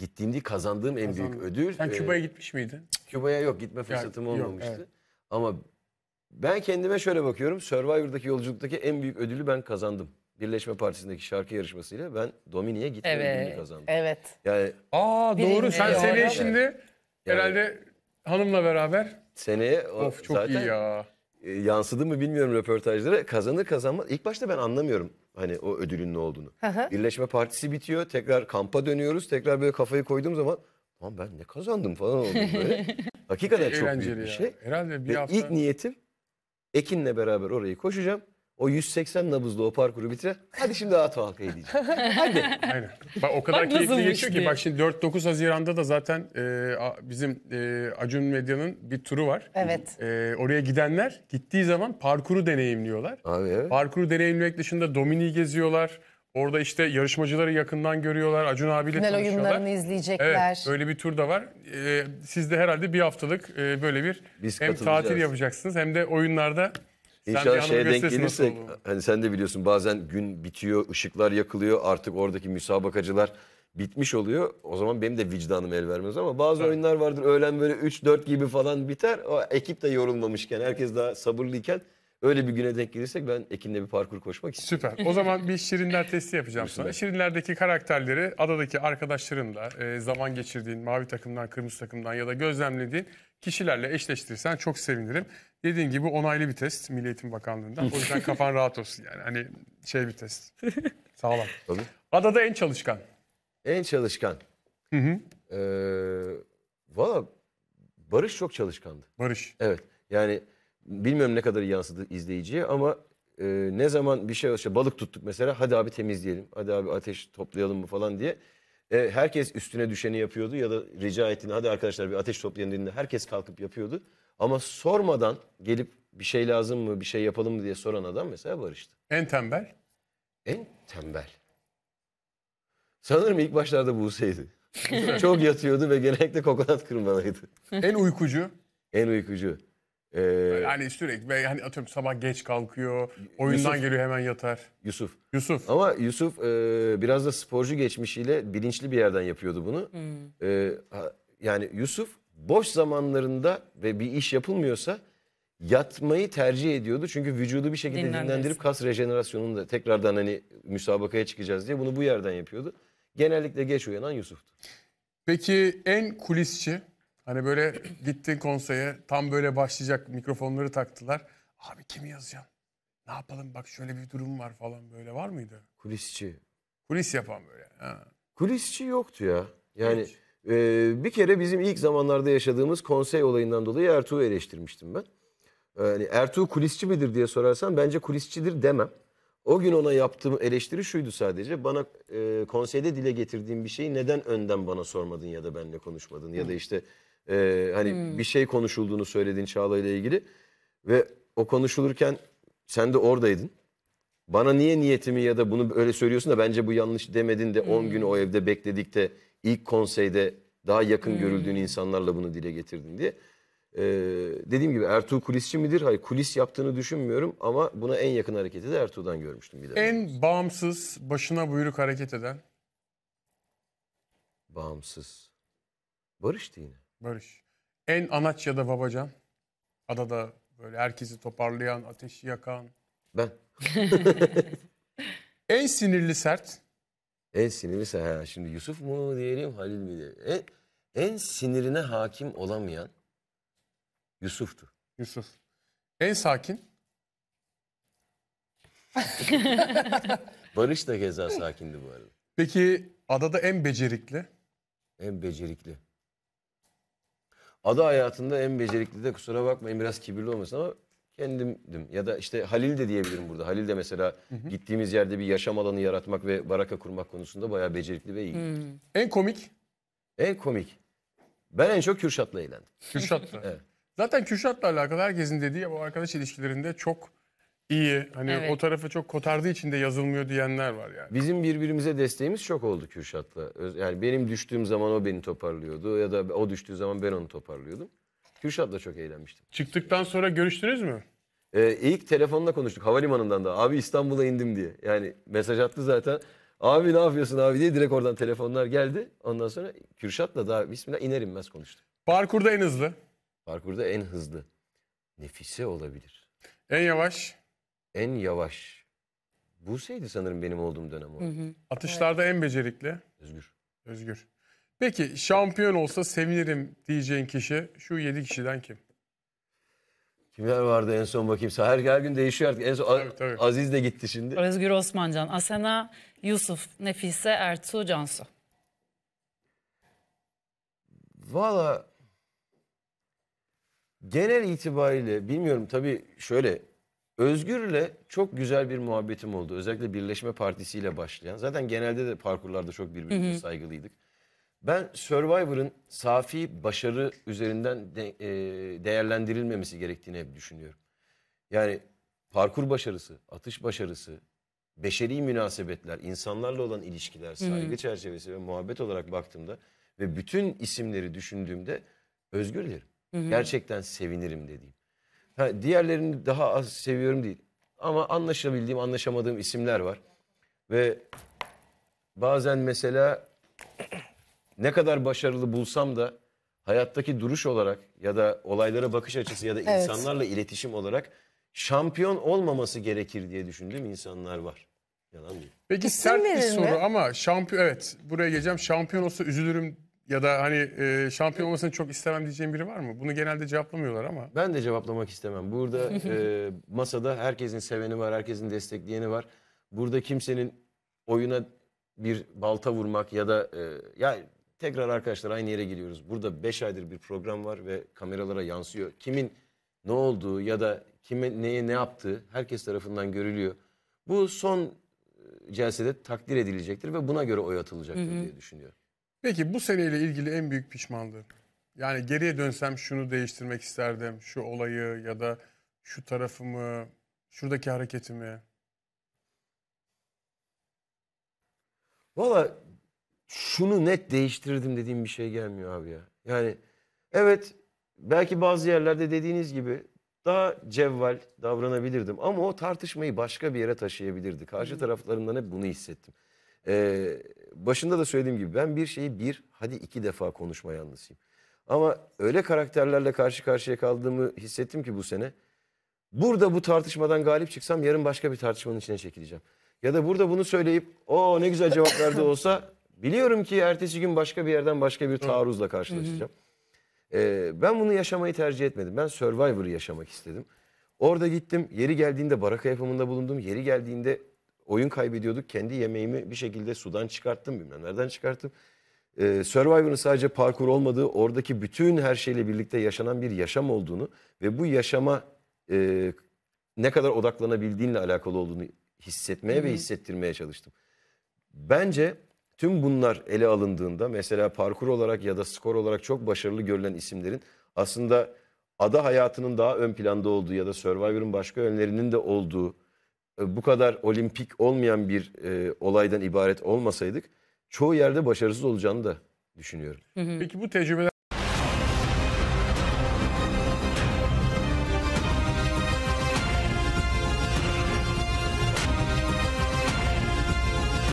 gittiğimde kazandığım en büyük ödül. Sen e, Küba'ya gitmiş miydin? Küba'ya yok gitme fırsatım yok, olmamıştı. evet. Ama ben kendime şöyle bakıyorum. Survivor'daki yolculuktaki en büyük ödülü ben kazandım. Birleşme Partisi'ndeki şarkı yarışmasıyla ben Dominik'e gitme Evet. ödülünü kazandım. Evet. Yani Aa doğru. Sen olarak- seneye şimdi herhalde hanımla beraber. seneye o Of çok zaten iyi ya. E, yansıdı mı bilmiyorum röportajlara. Kazanır kazanmaz. İlk başta ben anlamıyorum. Hani o ödülün ne olduğunu. Birleşme Partisi bitiyor. Tekrar kampa dönüyoruz. Tekrar böyle kafayı koyduğum zaman Lan ben ne kazandım falan oldum böyle. Hakikaten çok büyük bir ya. şey. Herhalde bir Ve hafta... İlk niyetim Ekin'le beraber orayı koşacağım. O 180 nabızlı o parkuru bitire. Hadi şimdi at o halkayı diyeceğim. Hadi. Aynen. Bak o kadar Bak keyifli geçiyor ki. Bak şimdi 4-9 Haziran'da da zaten e, a- bizim e, Acun Medya'nın bir turu var. Evet. E, oraya gidenler gittiği zaman parkuru deneyimliyorlar. Abi evet. Parkuru deneyimlemek dışında domini geziyorlar. Orada işte yarışmacıları yakından görüyorlar. Acun abiyle Final oyunlarını izleyecekler. Evet, böyle bir tur da var. Ee, siz de herhalde bir haftalık e, böyle bir Biz hem tatil yapacaksınız hem de oyunlarda İnşallah şeye denk gelirsek hani sen de biliyorsun bazen gün bitiyor, ışıklar yakılıyor. Artık oradaki müsabakacılar bitmiş oluyor. O zaman benim de vicdanım el vermez ama bazı evet. oyunlar vardır öğlen böyle 3-4 gibi falan biter. O ekip de yorulmamışken, herkes daha sabırlıyken öyle bir güne denk gelirsek ben Ekin'le bir parkur koşmak istiyorum. Süper. O zaman bir Şirinler testi yapacağım sana. Şirinler'deki karakterleri adadaki arkadaşlarınla e, zaman geçirdiğin, mavi takımdan, kırmızı takımdan ya da gözlemlediğin kişilerle eşleştirirsen çok sevinirim. Dediğin gibi onaylı bir test Milli Eğitim Bakanlığı'ndan. O yüzden kafan rahat olsun yani. Hani şey bir test. Sağlam. Tabii. Adada en çalışkan. En çalışkan. Hı hı. Ee, Valla Barış çok çalışkandı. Barış. Evet. Yani bilmiyorum ne kadar yansıdı izleyiciye ama e, ne zaman bir şey işte balık tuttuk mesela hadi abi temizleyelim. Hadi abi ateş toplayalım mı falan diye. E, herkes üstüne düşeni yapıyordu ya da rica ettiğinde hadi arkadaşlar bir ateş toplayalım dediğinde herkes kalkıp yapıyordu. Ama sormadan gelip bir şey lazım mı, bir şey yapalım mı diye soran adam mesela barıştı. En tembel? En tembel. Sanırım ilk başlarda Buse'ydi. Çok yatıyordu ve genellikle kokonat kırmalıydı. en uykucu? En uykucu. Ee, yani sürekli ve hani atıyorum sabah geç kalkıyor, oyundan Yusuf, geliyor hemen yatar. Yusuf. Yusuf. Ama Yusuf e, biraz da sporcu geçmişiyle bilinçli bir yerden yapıyordu bunu. Hmm. E, yani Yusuf boş zamanlarında ve bir iş yapılmıyorsa yatmayı tercih ediyordu. Çünkü vücudu bir şekilde dinlendirip kas rejenerasyonunu da tekrardan hani müsabakaya çıkacağız diye bunu bu yerden yapıyordu. Genellikle geç uyanan Yusuf'tu. Peki en kulisçi hani böyle gittin konseye tam böyle başlayacak mikrofonları taktılar. Abi kimi yazacağım? Ne yapalım bak şöyle bir durum var falan böyle var mıydı? Kulisçi. Kulis yapan böyle. Ha. Kulisçi yoktu ya. Yani Hiç. Ee, bir kere bizim ilk zamanlarda yaşadığımız konsey olayından dolayı Ertuğ'u eleştirmiştim ben. Yani ee, Ertuğ kulisçi midir diye sorarsan bence kulisçidir demem. O gün ona yaptığım eleştiri şuydu sadece. Bana e, konseyde dile getirdiğim bir şeyi neden önden bana sormadın ya da benimle konuşmadın hmm. ya da işte e, hani hmm. bir şey konuşulduğunu söyledin Çağla ile ilgili ve o konuşulurken sen de oradaydın. Bana niye niyetimi ya da bunu öyle söylüyorsun da bence bu yanlış demedin de 10 hmm. gün o evde bekledik de ilk konseyde daha yakın hmm. görüldüğün insanlarla bunu dile getirdin diye. Ee, dediğim gibi Ertuğ kulisçi midir? Hayır kulis yaptığını düşünmüyorum ama buna en yakın hareketi de Ertuğ'dan görmüştüm bir En bağımsız, başına buyruk hareket eden? Bağımsız. Barış'tı yine. Barış. En anaç ya da babacan? Adada böyle herkesi toparlayan, ateşi yakan. Ben. en sinirli sert? En sinirli sen. Şimdi Yusuf mu diyelim Halil mi diyelim. En, en sinirine hakim olamayan Yusuf'tu. Yusuf. En sakin. Barış da keza sakindi bu arada. Peki adada en becerikli? En becerikli. Ada hayatında en becerikli de kusura bakmayın biraz kibirli olmasın ama kendimdim. Ya da işte Halil de diyebilirim burada. Halil de mesela hı hı. gittiğimiz yerde bir yaşam alanı yaratmak ve baraka kurmak konusunda bayağı becerikli ve iyi. Hmm. En komik? En komik. Ben en çok Kürşat'la eğlendim. Kürşat'la. evet. Zaten Kürşat'la alakalı herkesin dediği bu arkadaş ilişkilerinde çok iyi. Hani evet. o tarafı çok kotardığı için de yazılmıyor diyenler var yani. Bizim birbirimize desteğimiz çok oldu Kürşat'la. Yani benim düştüğüm zaman o beni toparlıyordu ya da o düştüğü zaman ben onu toparlıyordum. Kürşat'la çok eğlenmiştim. Çıktıktan sonra görüştünüz mü? Ee, ilk telefonla konuştuk havalimanından da. Abi İstanbul'a indim diye. Yani mesaj attı zaten. Abi ne yapıyorsun abi diye direkt oradan telefonlar geldi. Ondan sonra Kürşat'la daha bismillah iner inmez konuştum. Parkurda en hızlı. Parkurda en hızlı. Nefise olabilir. En yavaş. En yavaş. Buse'ydi sanırım benim olduğum dönem o. Atışlarda en becerikli. Özgür. Özgür. Peki şampiyon olsa sevinirim diyeceğin kişi şu 7 kişiden kim? Kimler vardı en son bakayım. Her, her gün değişiyor artık. En son Tabii, tabii. Aziz de gitti şimdi. Özgür Osmancan, Asena, Yusuf, Nefise, Ertuğ, Cansu. Valla genel itibariyle bilmiyorum tabii şöyle Özgür'le çok güzel bir muhabbetim oldu. Özellikle Birleşme Partisi ile başlayan. Zaten genelde de parkurlarda çok birbirimize saygılıydık. Ben Survivor'ın safi başarı üzerinden de, e, değerlendirilmemesi gerektiğini hep düşünüyorum. Yani parkur başarısı, atış başarısı, beşeri münasebetler, insanlarla olan ilişkiler, saygı Hı-hı. çerçevesi ve muhabbet olarak baktığımda ve bütün isimleri düşündüğümde özgür dilerim. Hı-hı. Gerçekten sevinirim dediğim. Ha, diğerlerini daha az seviyorum değil. Ama anlaşabildiğim, anlaşamadığım isimler var. Ve bazen mesela ne kadar başarılı bulsam da hayattaki duruş olarak ya da olaylara bakış açısı ya da Evet. insanlarla iletişim olarak şampiyon olmaması gerekir diye düşündüğüm insanlar var. Yalan mı? Peki İsim sert bir verir mi? soru ama şampiyon evet buraya geleceğim. Şampiyon olsa üzülürüm ya da hani e, şampiyon olmasını çok istemem diyeceğim biri var mı? Bunu genelde cevaplamıyorlar ama. Ben de cevaplamak istemem. Burada e, masada herkesin seveni var, herkesin destekleyeni var. Burada kimsenin oyuna bir balta vurmak ya da e, ya Tekrar arkadaşlar aynı yere geliyoruz. Burada 5 aydır bir program var ve kameralara yansıyor. Kimin ne olduğu ya da kime neye ne yaptığı herkes tarafından görülüyor. Bu son e, celsede takdir edilecektir ve buna göre oy atılacaktır hı hı. diye düşünüyorum. Peki bu seneyle ilgili en büyük pişmanlığım. Yani geriye dönsem şunu değiştirmek isterdim. Şu olayı ya da şu tarafımı, şuradaki hareketimi. Valla şunu net değiştirdim dediğim bir şey gelmiyor abi ya. Yani evet belki bazı yerlerde dediğiniz gibi daha cevval davranabilirdim ama o tartışmayı başka bir yere taşıyabilirdi. Karşı taraflarından hep bunu hissettim. Ee, başında da söylediğim gibi ben bir şeyi bir hadi iki defa konuşma yanlısıyım. Ama öyle karakterlerle karşı karşıya kaldığımı hissettim ki bu sene. Burada bu tartışmadan galip çıksam yarın başka bir tartışmanın içine çekileceğim. Ya da burada bunu söyleyip o ne güzel cevap verdi olsa Biliyorum ki ertesi gün başka bir yerden başka bir taarruzla karşılaşacağım. Ee, ben bunu yaşamayı tercih etmedim. Ben Survivor'ı yaşamak istedim. Orada gittim. Yeri geldiğinde baraka yapımında bulundum. Yeri geldiğinde oyun kaybediyorduk. Kendi yemeğimi bir şekilde sudan çıkarttım. Bilmem nereden çıkarttım. Ee, Survivor'ın sadece parkur olmadığı, oradaki bütün her şeyle birlikte yaşanan bir yaşam olduğunu ve bu yaşama e, ne kadar odaklanabildiğinle alakalı olduğunu hissetmeye ve hissettirmeye çalıştım. Bence Tüm bunlar ele alındığında mesela parkur olarak ya da skor olarak çok başarılı görülen isimlerin aslında ada hayatının daha ön planda olduğu ya da Survivor'ın başka yönlerinin de olduğu e, bu kadar olimpik olmayan bir e, olaydan ibaret olmasaydık çoğu yerde başarısız olacağını da düşünüyorum. Peki bu tecrübeler